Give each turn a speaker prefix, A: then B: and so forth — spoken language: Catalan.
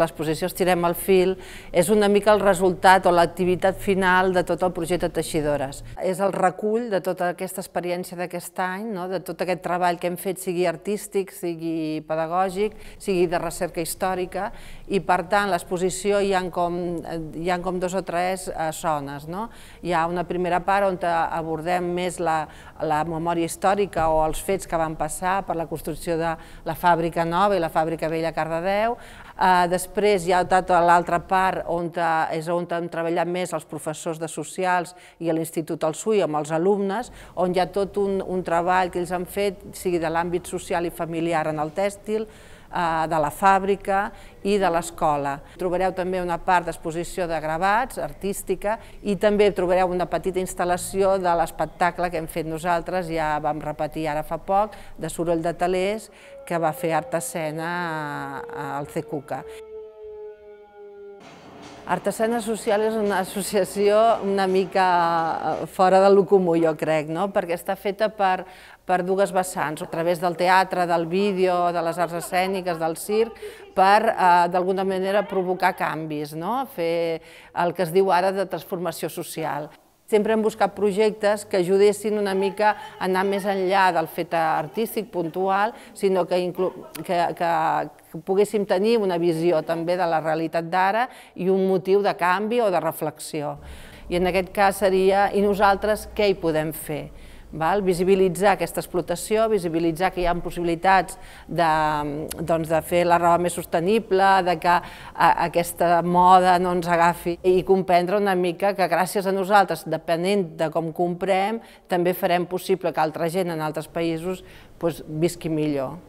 A: l'exposició Estirem el fil és una mica el resultat o l'activitat final de tot el projecte Teixidores. És el recull de tota aquesta experiència d'aquest any, no? de tot aquest treball que hem fet, sigui artístic, sigui pedagògic, sigui de recerca històrica, i per tant l'exposició hi, com, hi ha com dos o tres eh, zones. No? Hi ha una primera part on abordem més la, la memòria històrica o els fets que van passar per la construcció de la fàbrica nova i la fàbrica vella Cardedeu, Eh, després hi ha tota l'altra part on eh, és on hem treballat més els professors de socials i a l'Institut del SUI amb els alumnes, on hi ha tot un, un treball que ells han fet, sigui de l'àmbit social i familiar en el tèxtil, Eh, de la fàbrica i de l'escola. Trobareu també una part d'exposició de gravats, artística, i també trobareu una petita instal·lació de l'espectacle que hem fet nosaltres, ja vam repetir ara fa poc, de Soroll de Talers, que va fer art escena eh, al Cecuca. Artesana Social és una associació una mica eh, fora del comú, jo crec, no? perquè està feta per, per dues vessants, a través del teatre, del vídeo, de les arts escèniques, del circ, per, eh, d'alguna manera, provocar canvis, no? fer el que es diu ara de transformació social sempre hem buscat projectes que ajudessin una mica a anar més enllà del fet artístic puntual, sinó que, que, que, que poguéssim tenir una visió també de la realitat d'ara i un motiu de canvi o de reflexió. I en aquest cas seria, i nosaltres què hi podem fer? Val? Visibilitzar aquesta explotació, visibilitzar que hi ha possibilitats de, doncs, de fer la roba més sostenible, de que a, eh, aquesta moda no ens agafi i comprendre una mica que gràcies a nosaltres, depenent de com comprem, també farem possible que altra gent en altres països doncs, visqui millor.